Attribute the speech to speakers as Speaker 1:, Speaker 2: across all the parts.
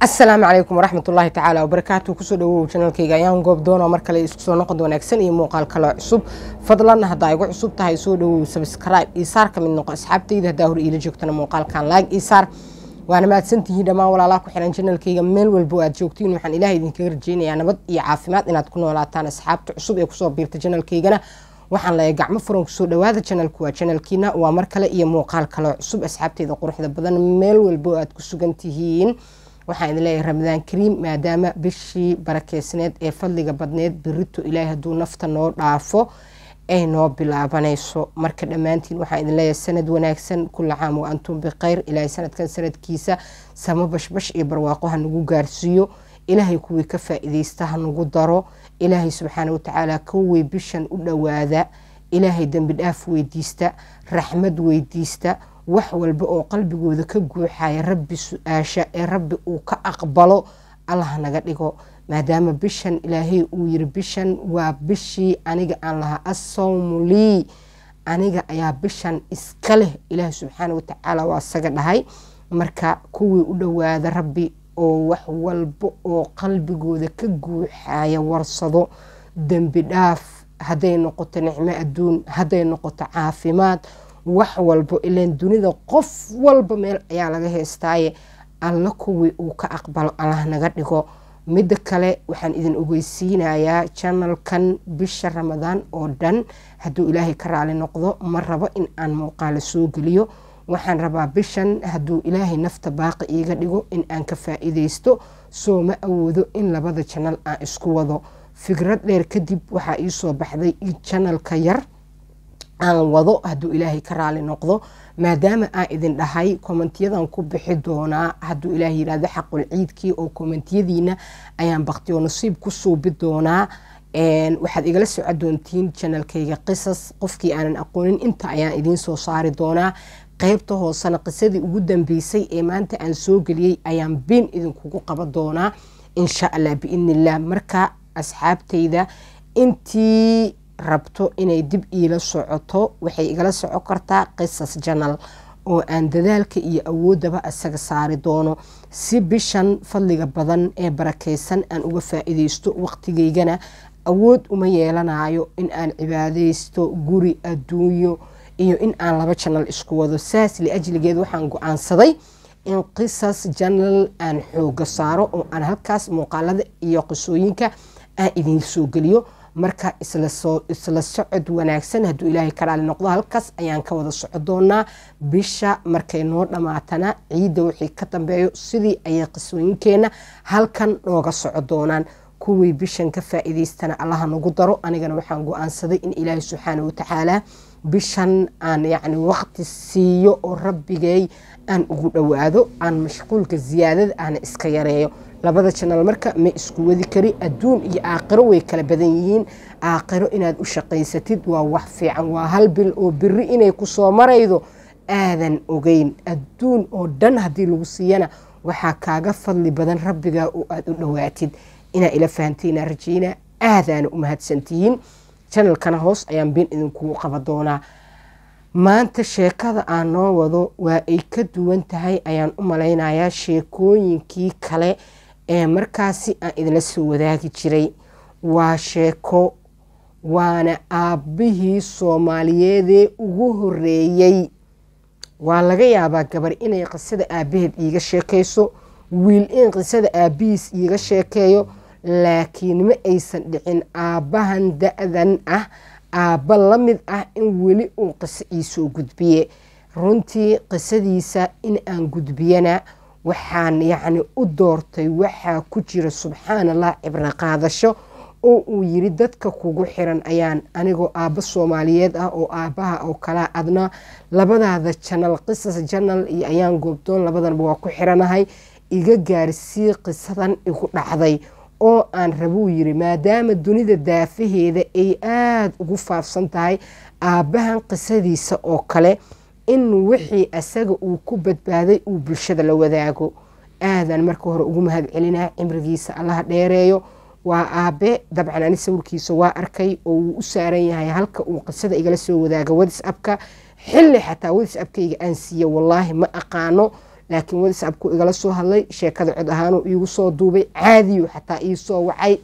Speaker 1: asalaamu calaykum waraxmat ullaahi tacaala wabarakaatu kusoo dhawow janalkayga ayaan goob doona mar kale isku soo noqon wanaagsan iyo muuqaal kale cusub fadlan haddaa igu cusub tahay soo dhawow sabskrayb iyo saar ka mid noqo asxaabtayda haddaa hor iila joogtana muuqaalkan laag iyo saar waana mahadsantihiin dhammaan walaalaha ku xiran janalkayga meel walbo aad joogtiin waxaan ilaah idinkaga rajeynayaa nabad iyo caafimaad inaad ku noolaataan asxaabta cusub ee kusoo biirta janalkaygana waxaan leeya gacmo furan kusoo dhawaada janalku waa janalkiina waa mar kale iyo muuqaal kale cusub asxaabteyda quruxda badan meel walbo aad ku sugan tihiin waxaan idin leeyahay ramadaan kariim maadaama bishii barakeysneed ee fadliga badneed birito ilaahay hadduu nafta noo dhaafo ay noo bilaabanayso marka dhammaantiin waxaan idin leeyahay sanad wanaagsan kula caam wa antum bikhayr ilaahay sanadkan sanadkiisa sama bashbash iyo barwaaqo hanagu gaarsiiyo ilaahay kuwii ka faa'iidaysta hanagu daro ilaahay subxaana watacaala kuwii bishan u dhowaada ilaahay dembi dhaaf weydiista raxmad weydiista wax walba oo qalbigooda ka guuxaya rabbi su-aasha ee rabbi uu ka aqbalo allah naga dhigo maadaama bishan ilaahay uu yiri bishan waa bishii aniga aan lahaa asawmu lii aniga ayaa bishan iska leh ilaah subxaana watacaala waa isaga dhahay marka kuwii u dhowaada rabbi oo wax walba oo qalbigooda ka guuxaya warsado dembi dhaaf hadday noqoto nicmo adduun hadday noqoto caafimaad wax walbo ilaan dunida qof walba meel ayaa laga heestaaye alla kuwii uu ka aqbalo allah naga dhigo midda kale waxaan idin ogeysiinayaa janalkan bisha ramadaan oo dhan hadduu ilaahay ka raali noqdo ma rabo in aan muuqaalo soo geliyo waxaan rabaa bishan hadduu ilaahay nafta baaqi iiga dhigo in aan ka faa'iideysto soo ma awoodo in labada janal aan isku wado fikrad dheer kadib waxaa iisoo baxday janalka yar aan wado haduu ilaahay ka raali noqdo maadaama aan idin dhahay komantiyadan ku bixi doonaa haduu ilaahay yihahdo xaqul ciidkii oo komantiyadiina ayaan baktiyo nasiib ku suubi doonaa waxaad igala soco doontiin janalkayga qisas qofkii aanan aqoonin inta ayaan idiin soo saari doonaa qeybta hoosena qisadii ugu dambeysay ee maanta aan soo geliyey ayaan biin idinkugu qaba doonaa insha allah biidnillah marka asxaabtayda intii rabto inay dib iila socoto waxay igala socon kartaa qisas janal oo aan dadaalka iyo awoodaba isaga saari doono si bishan fadliga badan ee barakeysan aan uga faa-iideysto waqtigaygana awood uma yeelanayo in aan cibaadeysto guri adduunyo iyo in aan laba janal isku wado saas liajligeed waxaan go-aansaday in qisas janal aan xooga saaro oo aan halkaas muuqaalada iyo qisooyinka aan ah idiin soo geliyo marka isla socod wanaagsan haduu ilaahay ka raali noqdo halkaas ayaan ka wada soco doonaa bisha markay noo dhamaatana ciidda wixii ka dambeeyo sidii ayay qisooyinkeenna halkan nooga soco doonaan kuwii bishan ka faa'iidaystana allaha nagu daro anigana waxaan go-aansaday in ilaahay subxaana watacaala bishan aan yacni waqti siiyo oo rabbigay aan ugu dhowaado aan mashquulka ziyaadada aana iska yareeyo labada janaal marka ma isku wadi kari adduun iyo aakhiro way kala badan yihiin aakhiro inaad u shaqaysatid waa wax fiican waa hal bil oo biri inay kusoo maraydo aadan ogeyn adduun oo dhan haddii lagu siiyana waxaa kaaga fadli badan rabbigaa oo aada u dhowaatid inaa ila fahantiina rajiina aadaana u mahadsantihiin janalkana hoos ayaan bin idinkugu qaba doonaa maanta sheekada aan noo wado waa ay ka duwan tahay ayaan u malaynayaa sheekooyinkii kale ee markaasi aan idinla soo wadaagi jiray waa sheeko waana aabbihii soomaaliyeedee ugu horeeyey waa laga yaabaa gabar inay qisada aabaheed iiga sheekeyso wiil in qisada aabihiis iiga sheekeeyo laakiin ma aysan dhicin aabbahan da-dan ah aabba la mid ah in weli uu qiso iisoo gudbiye runtii qisadiisa in aan gudbiyana waxaan yacni u doortay waxaa ku jira subxaan allah cibro qaadasho oo uu yiri dadka kugu xiran ayaan anigoo aabba soomaaliyeed ah oo aabbaha oo kalaa adna labadaada janal qisas janal iyo ayaan goobdoon labadanba waa ku xiranahay iga gaarsii qisadan igu dhacday oo aan rabuu yiri maadaama dunida daafaheeda ay aada ugu faafsan tahay aabbahan qisadiisa oo kale in wixii asaga uu ku badbaaday uu bulshada la wadaago aadan marka hore ugu mahad celinaa cimrigiisa allaha dheereeyo waa aabe dabcan ani sawirkiisa waa arkay oo wuu u saaran yahay halka uu qisada igala soo wadaago whatsapka xilli xataa whatsapkayga aan siiye wallaahi ma aqaano laakiin whatsapku igala soo hadlay sheekada cod ahaanuu iigu soo duubay caadiyu xataa iisoo wacay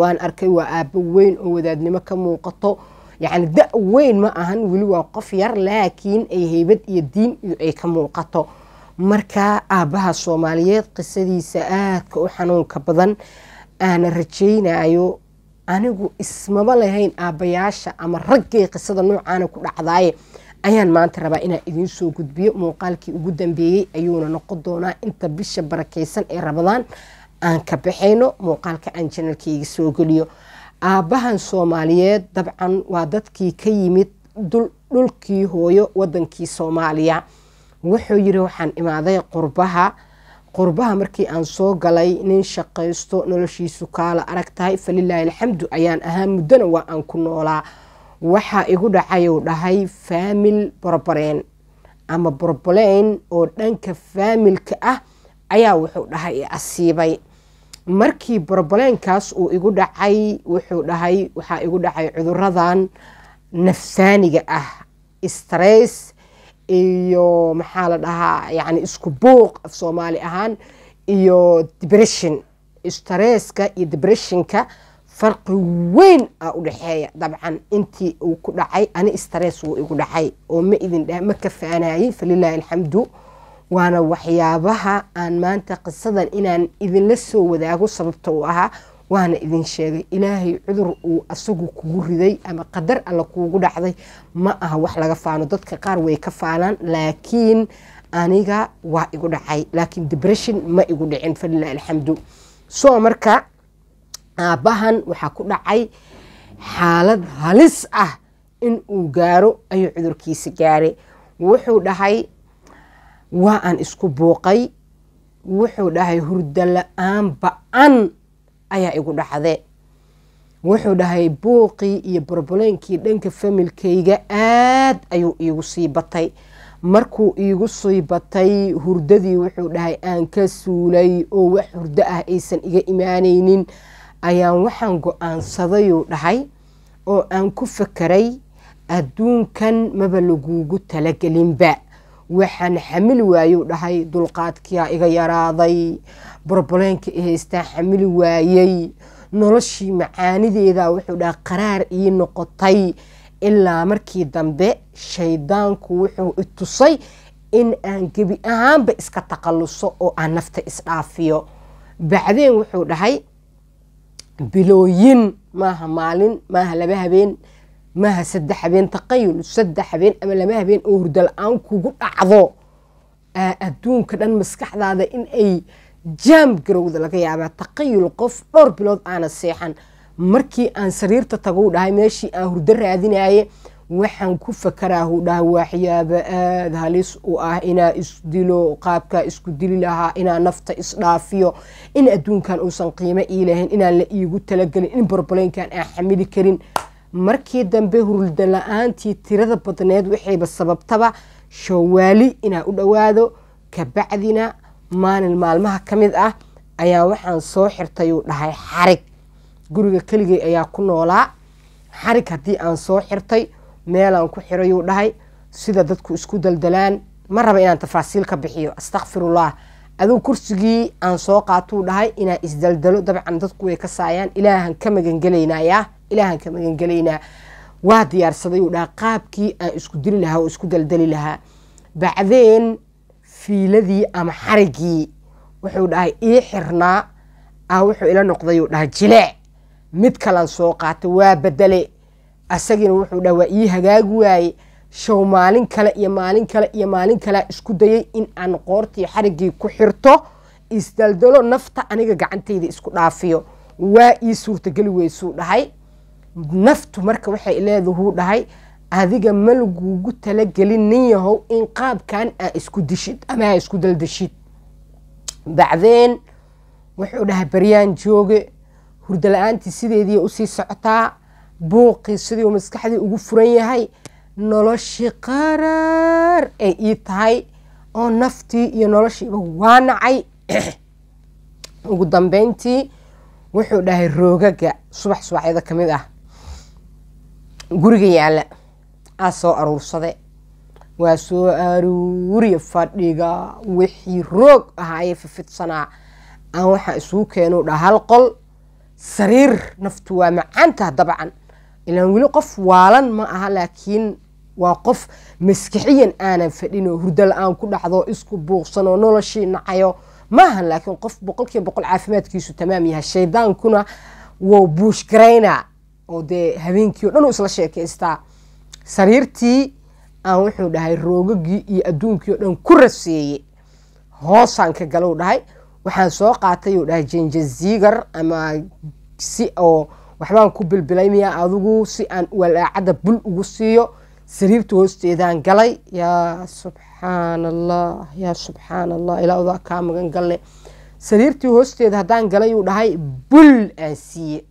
Speaker 1: waan arkay waa aabe weyn oo wadaadnimo ka muuqato yacni da weyn ma ahan weli waa qof yar laakiin ay heybad iyo diin ay ka muuqato markaa aabaha soomaaliyeed qisadiisa aadka u xanuunka badan aana rajaynayo anigu ismaba lahayn aabayaasha ama raggay qisada noocaana ku dhacdaaye ayaan maanta rabaa inaan idiin soo gudbiyo muuqaalkii ugu dambeeyey ayuuna noqon doonaa inta bisha barakeysan ee rabadaan aan ka baxayno muuqaalka aan janalkayga soo geliyo aabbahan soomaaliyeed dabcan waa dadkii ka yimid dhulkii hooyo wadankii soomaaliya wuxuu yiri waxaan imaaday qurbaha qurbaha markii aan soo galay nin shaqaysto noloshiisu kaala arag tahay falilaahi alxamdu ayaan ahaa muddona waa aan ku noolaa waxaa igu dhacayuu dhahay faamil borbareen ama borboleyn oo dhanka faamilka ah ayaa wuxuu dhahay asiibay markii borobaleenkaas uu igu dhacay wuxuu dhahay waxaa igu dhacay cuduradan nafsaaniga ah stress iyo maxaa la dhahaa yani isku buuq af soomaali ahaan iyo debression stresska iyo debressionka farqi weyn a u dhexeeya dabcan intii uu ku dhacay ani stress wuu igu dhacay oo ma idin ma ka faanayey falilaahi alxamdu waana waxyaabaha aan maanta qisadan inaan idinla soo wadaago sababta uu ahaa waana idin sheegay ilaahay cudur uu asagu kugu riday ama qadar alla kuugu dhacday ma aha wax laga faano dadka qaar way ka faanaan laakiin aniga waa igu dhacay laakiin debression ma igu dhicin falilah alxamdu soo marka aabbahan waxaa ku dhacay xaalad halis ah inuu gaaro ayuu cudurkiisa gaaray wuxuu dhahay waa aan isku buuqay wuxuu dhahay hurdo la-aan ba-an ayaa igu dhacde wuxuu dhahay buuqii iyo borboleynkii dhanka familkayga aad ayuu iigu sii batay markuu iigu sii batay hurdadii wuxuu dhahay aan ka suulay oo wax hurdo ah aysan iga imaanaynin ayaan waxaan go-aansadayuu dhahay oo aan ku fakaray adduunkan maba laguugu talagelinba waxaan xamili waayuu dhahay dulqaadkiyaa iga yaraaday borboleenka ihaystaa xamili waayey noloshii macaanideeda wuxuu dhaha qaraar ii noqotay ilaa markii dambe shaydaanku wuxuu itusay in aan gebi ahaanba iska takhalluso oo aan nafta isdhaafiyo bacdeen wuxuu dhahay bilooyin maaha maalin maaha laba habeen maaha saddex habeen taqayul saddex habeen ama lama habeen oo hurda la-aan kugu dhacdo adduunka dhan maskaxdaada in ay jaam garowda laga yaabaa taqayul qof dhowr bilood aana seexan markii aan sariirta tagow dhahay meeshii aan hurdo raadinaye waxaan ku fakaraahu dhaha waxyaaba aada halis u ah inaa isdilo qaabkaa isku dili lahaa inaa nafta isdhaafiyo in adduunkan uusan qiimo ii lahayn inaan la iigu talagelin in borboleynkan aan xamili karin markii dambe hurulda la-aantii tirada badneed waxayba sababtaba shawaali inaa u dhowaado kabacdina maalin maalmaha ka mid ah ayaa waxaan soo xirtay uu dhahay xarig guriga keligay ayaa ku noolaa xarig haddii aan soo xirtay meelaan ku xirayuu dhahay sida dadku isku daldalaan ma raba inaan tafaasiil ka bixiyo astakfirullah aduu kursigii aan soo qaatuu dhahay inaa isdaldalo dabcan dadku way ka saayaan ilaahan ka magangelaynaya ilaahan ka magan waa diyaarsaday uu dhaha qaabkii aan isku dili lahaa oo isku daldali lahaa bacdeen fiiladii ama xarigii wuxuu dhahay ii xirnaa ah wuxuu ila noqday uu dhaha jileec mid kalan soo qaata waa bedele asagiina wuxuu dhaha waa ii hagaagi waaye show maalin kale iyo maalin kale iyo maalin kale isku dayay in aan qoortii xarigii ku xirto isdaldalo nafta aniga gacantayda isku dhaafiyo waa ii suurtageli weysuu dhahay naftu marka waxay leedahuu dhahay adiga ma laguugu talagelin nin in qaabkan aa isku dishid ama aa isku daldeshid bacdeen wuxuu dhahay baryaan jooge hurdo la-aantii sideedii usii socotaa buuqii siduu maskaxdii ugu furan yahay noloshii qaraar ay ii tahay oo naftii iyo noloshiiba waa nacay ugu dambeyntii wuxuu dhahay roogaga subax subaxyada ka mid ah guriga yaalla aa soo aruursade waa soo aruuriya fadhiga wixii roog ahaa ayay fifidsanaa aan waxaa isugu keenu dhaha hal qol sariir naftu waa macaantah dabcan ilaan weli qof waalan ma aha laakiin waa qof maskixiyan aanan fadhin oo hurdo la-aan ku dhacdo isku buuqsan oo noloshii nacayo maahan laakiin qof boqolkiiba boqol caafimaadkiisu tamaam yahay shaydaankuna wou buushgaraynaa oo dee habeenkii o dhan u isla sheekaystaa sariirtii aan wuxuu dhahay roogagii iyo adduunkii o dhan ku raseeye hoosaan ka galow dhahay waxaan soo qaatay uu dhahay jenjaziigar ama si oo waxbaan ku bilbilay miyaa adigu si aan walaacadda bul ugu siiyo sariirta hoosteedaan galay yaa subxaan allah yaa subxaan allah ilaa odaa kaa magan galle sariirtii hoosteeda haddaan galay uu dhahay bul aan siiye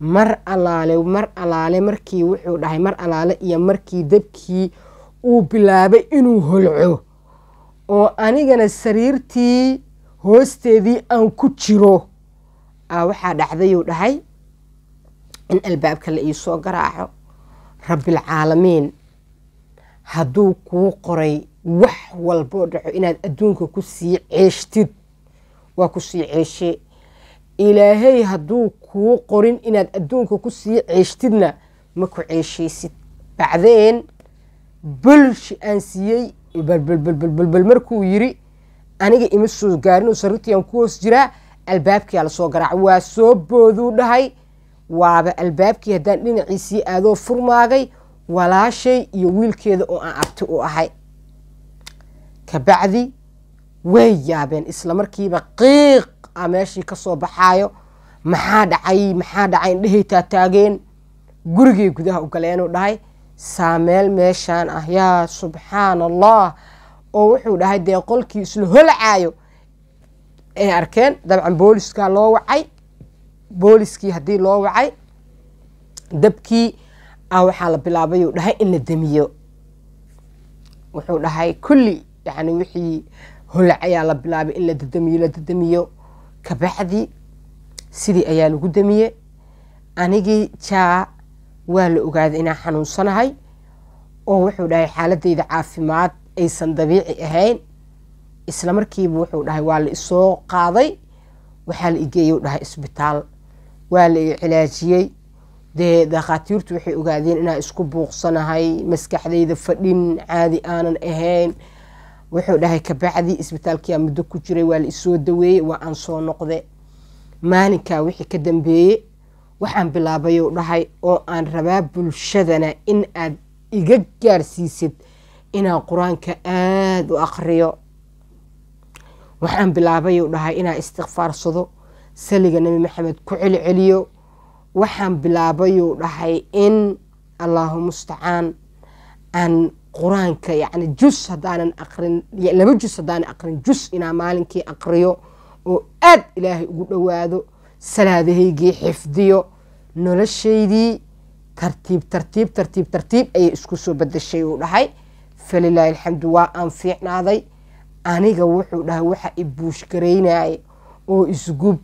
Speaker 1: mar alaale mar alaale markii wuxuu dhahay mar alaale iyo markii dabkii uu bilaabay inuu holco oo anigana sariirtii hoosteedii aan ku jiro ah, waxaa dhacdayuu dhahay in albaabka la iisoo garaaco rabbilcaalamiin hadduu kuu qoray wax walboo dhaco inaad adduunka ku sii ceeshtid waa ku sii ceeshe ilaahay hadduu kuu qorin inaad adduunka ku sii ceeshtidna ma ku ceeshaysid bacdeen bulshi aan siiyey balbalbalbalbalbal markuu yiri aniga ima soo gaarin oo aan ku hoos jiraa albaabkiyaa lasoo garaacay waa soo booduu dhahay waaba albaabkii haddaan dhinaciisii aadoo furmaagay walaashay iyo wiilkeeda oo aan abti u ahay kabacdi way yaabeen isla markiiba qiiq meeshii kasoo baxaayo maxaa dhacay maxaa dhacay indhehey taataageen gurigay gudaha u galeenuu dhahay saameel meeshaan ah yaa subxaan allah oo wuxuu dhahay dee qolkii isla holcaayo ay arkeen dabcan booliskaa loo wacay booliskii haddii loo wacay dabkii a ah, waxaa la bilaabayuu dhahay in la demiyo wuxuu dhahay kulli yani wixii holac ayaa la bilaabay in la dadamiyo la dadamiyo kabacdi sidii ayaa lagu damiye anigii jaa waa la ogaaday inaan xanuunsanahay oo wuxuu dhahay xaaladayda caafimaad aysan dabiici ahayn isla markiiba wuxuu dhahay waa la isoo qaaday waxaa la igeeyou dhahay isbitaal waa la cilaajiyey dee dakhaatiirtu waxay ogaadeen inaan isku buuqsanahay maskaxdayda fadhin caadi aanan ahayn wuxuu dhahay kabacdi isbitaalkiyaa muddo ku jiray waa la isoo daweeyey waa aan soo noqde maalinkaa wixii ka dambeeye waxaan bilaabayuu dhahay oo aan rabaa bulshadana in aad iga gaarsiisid inaan qur-aanka aada u aqriyo waxaan bilaabayuu dhahay inaan istikfaarsado saliga nebi maxamed ku celiceliyo waxaan bilaabayuu dhahay in allahu mustacaan aan qur-aanka yani jus hadaanan aqrin laba jus hadaanan aqrin jus inaa maalinkii aqriyo oo aad ilaahay ugu dhowaado salaadahaygii xifdiyo noloshaydii tartiib tartiib tartiib tartiib ayay isku soo badashay uu dhahay falilaahi alxamdu waa aan fiicnaaday aniga wuxuu dhahay waxa ibuushgaraynaya oo isgub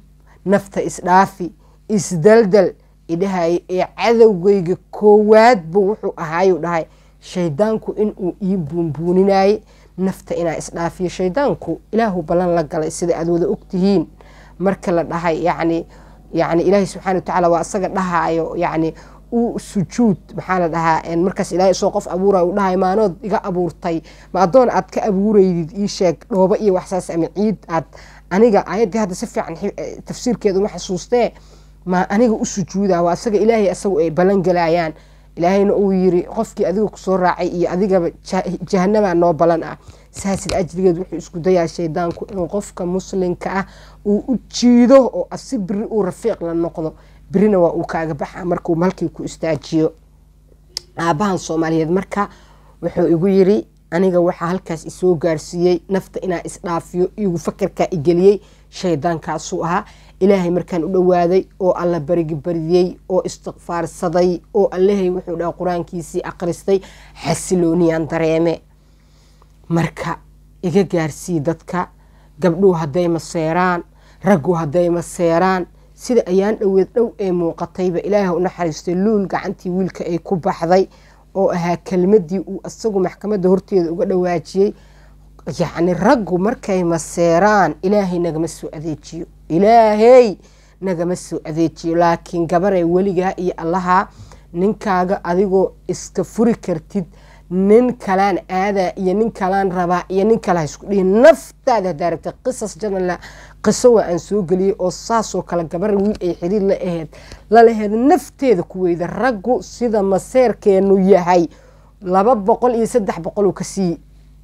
Speaker 1: nafta isdhaafi isdaldal idhahay ee cadowgayga koowaadba wuxuu ahaayuu dhahay shaydaanku inuu ii buunbuuninaaye nafta inaa isdhaafiyo shaydaanku ilaahuu ballan la galay sida aad wada ogtihiin marka la dhahay yani yani ilaahay subxana watacaala waa isaga dhahaayo yani u sujuud maxaa la dhahaa markaas ilaahay isoo qof abuuray u dhahay maanood iga abuurtay ma adoon aad ka abuureydid ii sheeg dhooba iyo waxsaas ama ciid aad aniga aayaddii hadda si fiican eh, tafsiirkeeda uma xasuustee ma aniga u sujuuda waa isaga ilaahay isagu ay ballan galayaan ilaahayna uu yiri qofkii adiga kusoo raacay iyo adigaba jahanaba noo balan ah saasid ajrigeed wuxuu isku dayaa shaydaanku in qofka muslimka ah uu u jiido oo asi beri uu rafiiq la noqdo birina waa uu kaaga baxa markuu halkii ku istaajiyo aabahan soomaaliyeed marka wuxuu igu yiri aniga waxaa halkaas isoo gaarsiiyey nafta inaa isdhaafiyo igu fakarkaa igeliyey shaydaankaasuu ahaa ilaahay markaan u dhowaaday oo alla berigibaryey oo istikfaarsaday oo allahay wuxuu dhaha qur-aankiisii akhristay xasilooniyaan dareeme marka iga gaarsii dadka gabdhuhu hadday maseeraan raggu hadday maseeraan sida ayaan dhoweed dhow ee muuqatayba ilaahay u naxariistay luul gacantii wiilka ay ku baxday oo ahaa kelmadii uu isagu maxkamadda horteeda uga dhawaajiyey yacni raggu markay maseeraan ilaahay nagama soo adeejiyo ilaahay nagama soo adeejiyo laakiin gabaree weligaa iyo allaha ninkaaga adigoo iska furi kartid nin kalaan aadaa iyo nin kalaan rabaa iyo nin kale haisku dhihi naftaada hadaa qisas janala qiso waa aan soo geliyay oo saasoo kale gabar wiil ay xiriir la aheed lalaheed nafteeda ku kuweyda raggu sida maseerkeenu yahay laba boqol iyo saddex boqol uu kasii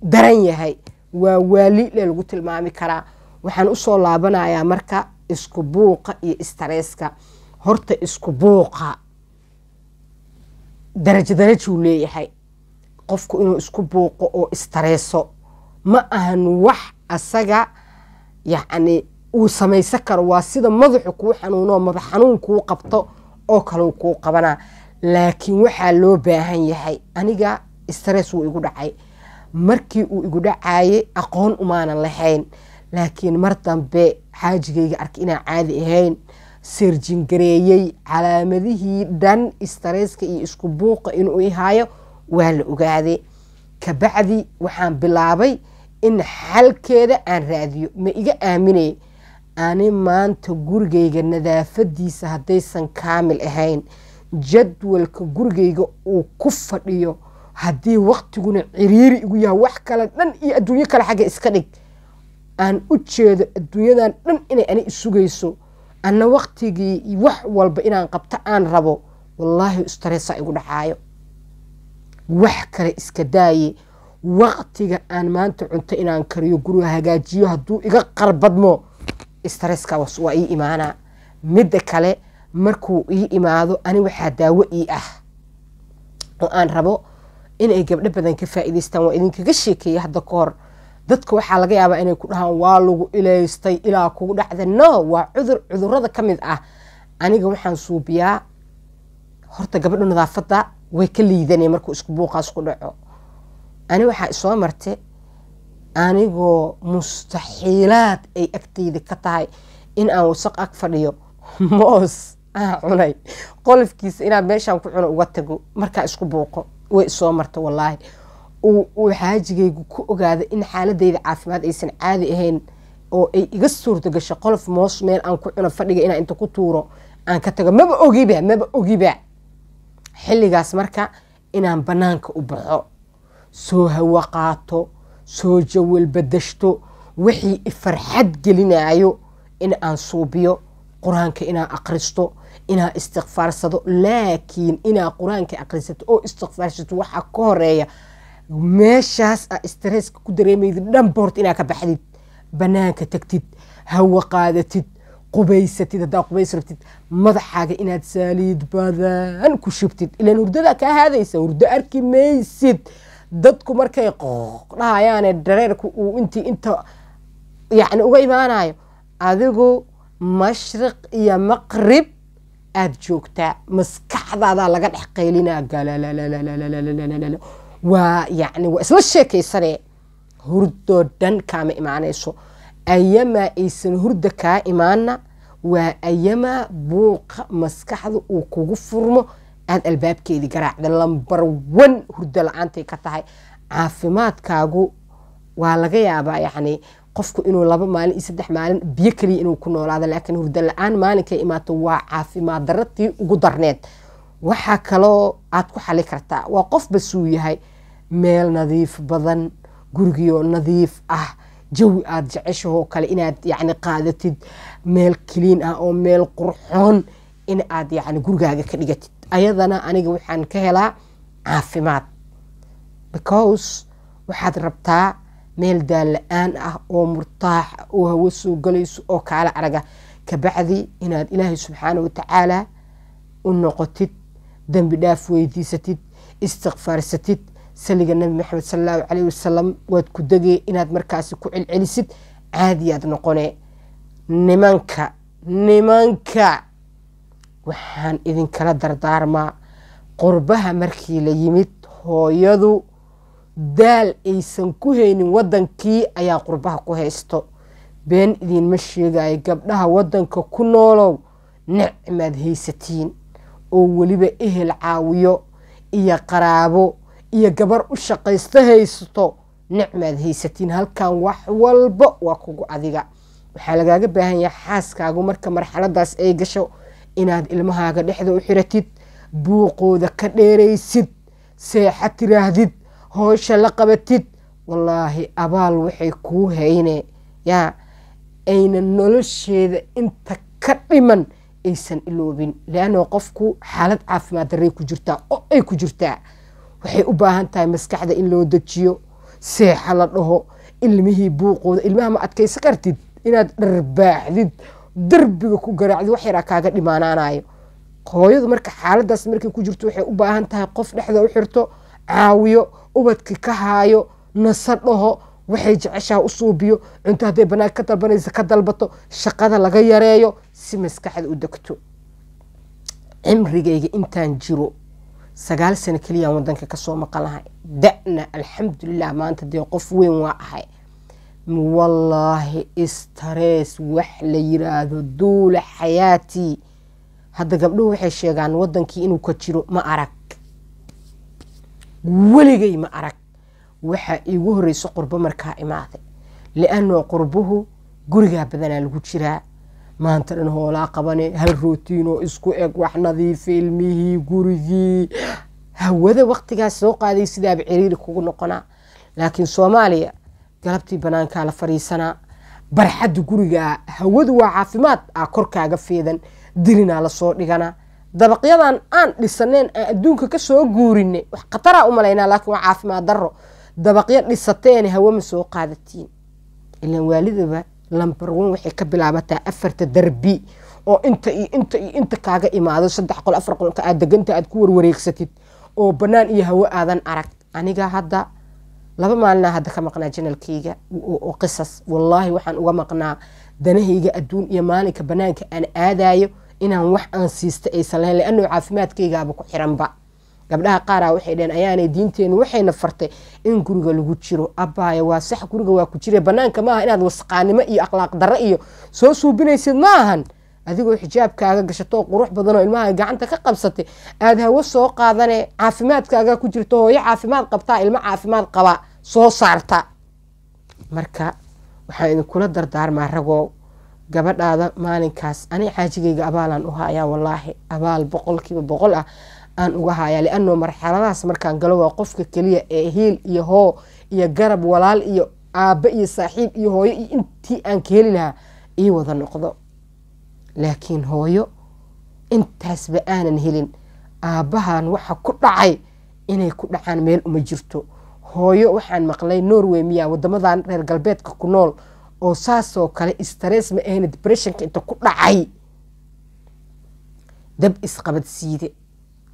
Speaker 1: daran yahay waa waali lee lagu tilmaami karaa waxaan usoo laabanayaa marka isku buuqa iyo istareeska horta isku buuqa darajo darajuu leeyahay qofku inuu isku buuqo oo istareeso ma ahan wax asaga yacni uu samaysan karo waa sida madaxu kuu xanuunoo madax xanuun kuu qabto oo kaleu kuu qabanaa laakiin waxaa loo baahan yahay aniga istarees wuu igu dhacay markii uu igu dhacaayey aqoon umaanan lahayn laakiin mar dambe xaajigayga arkay inaan caadi ahayn sirjingareeyey calaamadihii dhan istareeska iyo isku buuqa inuu ihayo waa la ogaaday kabacdi waxaan bilaabay in xalkeeda aan raadiyo ma iga aaminay ani maanta gurigeyga nadaafadiisa haddaysan kaamil ahayn jadwalka gurigeyga uu ku fadhiyo haddii waqtiguna ciriiri igu yahay wax kale dhan iyo adduunyo kale xagga iska dhig aan u jeedo adduunyadan dhan inay ani isugayso ana waqtigii wax walba inaan qabto aan rabo wallaahi stressa igu dhacaayo wax kale iska daaye waqtiga aan maanta cunto inaan kariyo guriga hagaajiyo hadduu iga qarbadmo stresska waa ii imaanaa midda kale markuu ii imaado ani waxaa daawo ii ah oo aan rabo inay gabdho badan ka faa'iidaystaan waa idinkaga sheekeeya hadda ka hor dadka waxaa laga yaabaa inay ku dhahaan waa lagu ilaystay ilaa kugu dhacda no waa cudur cudurada ka mid ah aniga waxaan suubiyaa horta gabadha nadaafada way ka liidanaya markuu isku buuqaas ku dhaco ani waxaa isoo martay anigoo mustaxiilaad ay agtayda ka tahay in aan wasaq ag fadhiyo moos aa cunay qolofkiisa inaan meeshaan ku cuno uga tago markaa isku buuqo way isoo marta wallaahi uu xaajigeygu ku ogaada in xaaladeyda caafimaad aysan caadi ahayn oo ay iga suurtagasho qolof moos meel aan ku cuno fadhiga inaan inta ku tuuro aan ka tago maba ogiba maba ogiba xilligaas marka inaan banaanka u baxo soo hawo qaato soo jawal badashto wixii ifarxad gelinaayo in aan suubiyo qur-aanka inaan akhristo inaa istikfaarsado laakiin inaa qur-aanka akhrisato oo istikfaarsato waxaa ka horeeya meeshaas a stresska ku dareemaydi dhanba horta inaa ka baxdid banaanka tagtid hawa qaadatid qubaysatid haddaa qubays rabtid madaxaaga inaad saaliid badan ku shubtid ilan hurdadaa kaa haadaysa hurdo arki maysid dadku markay dhahayaane dareerku uu intii inta yacni uga imaanayo adigu mashriq iyo maqrib aada joogtaa maskaxdaadaa laga dhex qaylinaa galal waa yani waa isla sheekaysane hurdoo dhan kaama imaanayso ayamaa aysan hurda kaa imaana waa ayamaa buuqa maskaxda uu kugu furmo aada albaabkeedii garaacda lambar wan hurdo la-aantay ka tahay caafimaadkaagu waa laga yaabaa yacni qofku inuu laba maalin iyo saddex maalin biyo keliya inuu ku noolaado laakiin hurdo la-aan maalinkay imaato waa caafimaad daratii ugu darneed waxaa kaloo aada ku xali kartaa waa qof basuu yahay meel nadiif badan gurigioo nadiif ah jawi aada jeceshahoo kale inaad yacni qaadatid meel kiliin ah oo meel qurxoon in aad yacni gurigaaga ka dhigatid ayadana aniga waxaan ka helaa caafimaad because waxaad rabtaa meel daalla-aan ah oo murtaax oo hawo soo galayso oo kaala araga kabacdi inaad ilaahay subxaana watacaala u noqotid dembi dhaaf weydiisatid istikfaarsatid saliga nabi maxamed salallahu caleyh wasalam waad ku degee inaad markaasi ku celcelisid caadiyaad noqone nimanka nimanka waxaan idinkala dardaarmaa qurbaha markii la yimid hooyadu daal aysan ku haynin wadankii ayaa qurbaha ku haysto been idinma sheegayo gabdhaha wadanka ku noolow nicmaad haysatiin oo weliba ehel caawiyo iyo qaraabo iyo gabar u shaqaysto haysato nicmaad haysatiin halkan wax walba waa kugu adiga waxaa lagaaga baahan yaha xaaskaagu marka marxaladaas ay gasho inaad ilmahaaga dhexda u xiratid buuqooda ka dheereysid seexa tiraahdid hoosha la qabatid wallaahi abaal waxay kuu hayne yaa ayna nolosheeda inta ka dhiman aysan iloobin leanoo qofku xaalad caafimaad daray ku jirtaa oo ay ku jirtaa waxay u baahan tahay maskaxda in loo dejiyo seexa la dhaho ilmihii buuqooda ilmaha ma adkaysan kartid inaad dharbaaxdid darbiga ku garaacdid wax yaraa kaaga dhimaanaanayo hooyadu marka xaaladaas markay ku jirto waxay u baahan tahay qof dhexda u xirto caawiyo ubadki ka haayo nasa dhaho waxay jeceshaha u suubiyo cunto hadday bannaanka ka dalbanaysa ka dalbato shaqada laga yareeyo si maskaxda u degto cimrigayga intaan jiro sagaal sano keliyaan wadanka kasoo maqalahay da'na alxamdulilah maanta dee qof weyn waa ahay wallaahi istarees wax la yiraahdo duula xayaatii hadda gabdhuhu waxay sheegaan wadankii inuu ka jiro ma arag weligay ma arag waxaa iigu horeysa qurbo markaa imaaday lianno qurbuhu gurigaa badanaa lagu jiraa maanta dhan hoolaa qabane hal rootiin oo isku eg wax nadiifi ilmihii gurigii hawada waqtigaas soo qaaday sidaaba ciriiri kugu noqonaa laakiin soomaaliya galabtii banaankaa la fadhiisanaa barxadda gurigaa hawadu waa caafimaad aa korkaaga feedan dirinaa lasoo dhiganaa dabaqyadan aan dhisaneen aan adduunka kasoo guurine wax khataraa u malaynaa laakiin waa caafimaad daro dabaqyo dhisateen hawo ma soo qaadatiin ilaan waalidaba lambar wan waxay ka bilaabataa afarta darbi oo inta iyo inta iyo inta kaaga imaado saddex qol afar qolka aad deganta aad ku warwareegsatid oo banaan iyo hawo aadan arag aniga hadda laba maalinaa hadda ka maqnaa janalkayga oo qisas wallaahi waxaan uga maqnaa danahayga adduun iyo maalinka banaanka aan aadayo inaan wax aan siista aysan lahayn leannoo caafimaadkaygaaba ku xiranba gabdhaha qaara ah waxay dheen ayaana diinteenu waxayna fartay in guriga lagu jiro abaaya waa sax guriga waa ku jire banaanka maaha inaad wasqaanimo iyo akhlaaq darro iyo soo suubinaysid ma ahan adigoo xijaabkaaga gashatoo qurux badanoo ilmaha gacanta ka qabsatay aada hawo soo qaadane caafimaadkaaga ku jirto hooyo caafimaad qabtaa ilmo caafimaad qaba soo saarta marka waxaan idinkula dardaarmaa ragoo gabadhaada maalinkaas ani xaajigayga abaalaan u hayaa walaahi abaal boqolkiiba boqol ah aan uga haya liano marxaladahaas markaan galo waa qofka keliya ee hiil iyo hoo iyo garab walaal iyo aabbe iyo saaxiib iyo hooyo iyo intii aan ka heli lahaa ii wada noqdo laakiin hooyo intaasba aanan helin aabahan waxa ku dhacay inay ku dhacaan meel uma jirto hooyo waxaan maqlay norway miyaa wadamadan reer galbeedka ku nool oo saasoo kale stress ma ahayna depressionka inta ku dhacay dab isqabadsiide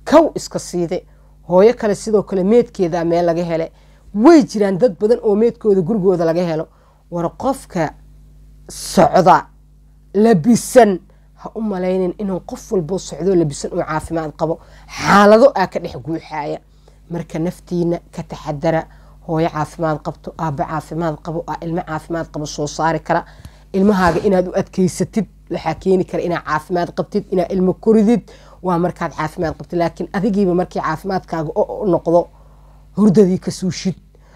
Speaker 1: kow iska siida hooyo kale sidoo kale meedkeeda meel laga hele way jiraan dad badan oo meedkooda gurigooda laga helo war qofka socda labisan ha u malaynin inuu qof walbo socdo labisan uu caafimaad qabo xaalado aa ka dhex guuxaaya marka naftiina ka taxadara hooyo caafimaad qabto aabba caafimaad qabo aa ilmo caafimaad qabo soo saari kara ilmahaaga inaad u adkeysatid waxaa keeni kara inaad caafimaad qabtid inaad ilmo koridid waa markaad caafimaad qabta laakiin adigiiba markii caafimaadkaaga noqdo hurdadii ka suushid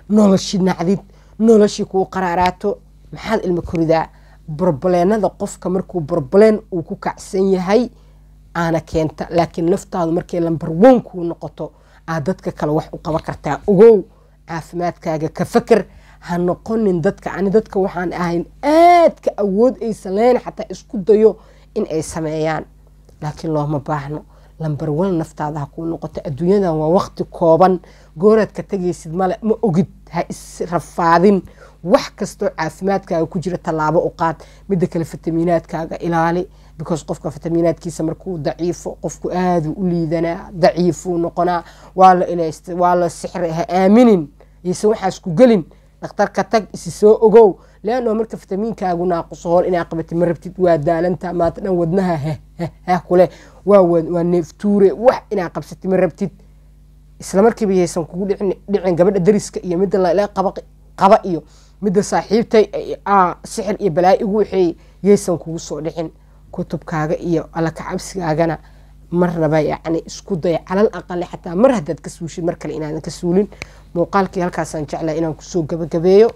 Speaker 1: noloshii nacdid noloshii kuu qaraaraato maxaad ilmo koridaa borbaleenada qofka markuu borbaleen uu ku kacsan yahay aana keenta laakiin laftaadu markay lambar won kuu noqoto aad dadka kale wax u qaban kartaa ogow caafimaadkaaga ka faker ha noqonin dadka ani dadka waxaan ahayn aadka awood aysan leyn xataa isku dayo in ay sameeyaan laakiin looma baahno lambar wal naftaada ha kuu noqoto adduunyadan waa waqti kooban gooraad ka tegaysid male ma ogid ha israfaadin wax kastoo caafimaadkaaga ku jira tallaabo u qaad midda kale fitaminaadkaaga ilaali because qofka fitaminaadkiisa markuu daciifo qofku aaduu u liidanaa daciifuu noqonaa waa la ilaysta waa la sixra ha aaminin iyose waxaas ku gelin dhakhtarka tag isi soo ogow leanoo marka fitamiinkaagu naaqusoon inaa qabati ma rabtid waa daalanta maata dhan wadnaha hhh kule waa neeftuure wax inaa qabsati ma rabtid isla yaysan kugu dhicin gabadha dariska iyo midda lala qaba iyo midda saaxiibtay sixir iyo balaa igu waxeeyey yaysan kugu soo dhicin kutubkaaga iyo alla kacabsigaagana marnaba yani isku daya calal aqale xataa mar haddaad ka suushid mar kale inaadan ka suulin muuqaalkii halkaasaan jeclaa inaan kusoo gabagabeeyo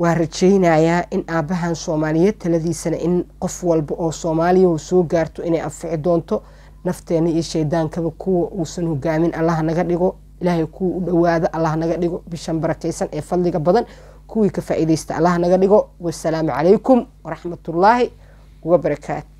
Speaker 1: waa rajaynayaa in aabbahan soomaaliyeed taladiisana in qof walba oo soomaaliya soo gaarto inay anfici doonto nafteena iyo shaydaankaba kuwa uusan hogaamin allah naga dhigo ilaahay kuwa u dhawaada allah naga dhigo bishan barakaysan ee fadliga badan kuwii ka faa'iidaysta allah naga dhigo wasalaamu calaykum waraxmatullaahi wabarakaatu